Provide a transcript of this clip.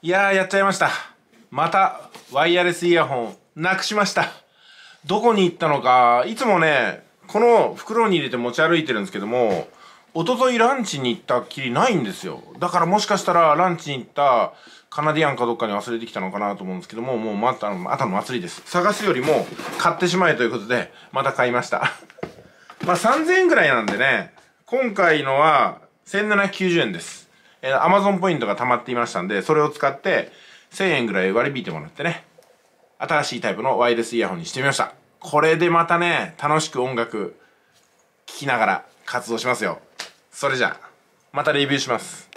いやーやっちゃいましたまたワイヤレスイヤホンなくしましたどこに行ったのかいつもねこの袋に入れて持ち歩いてるんですけどもおとといランチに行ったっきりないんですよだからもしかしたらランチに行ったカナディアンかどっかに忘れてきたのかなと思うんですけどももうまたあの祭りです探すよりも買ってしまえということでまた買いましたまあ3000円ぐらいなんでね今回のは1790円ですえー、Amazon ポイントが溜まっていましたんで、それを使って1000円ぐらい割り引いてもらってね、新しいタイプのワイヤレスイヤホンにしてみました。これでまたね、楽しく音楽聴きながら活動しますよ。それじゃあ、またレビューします。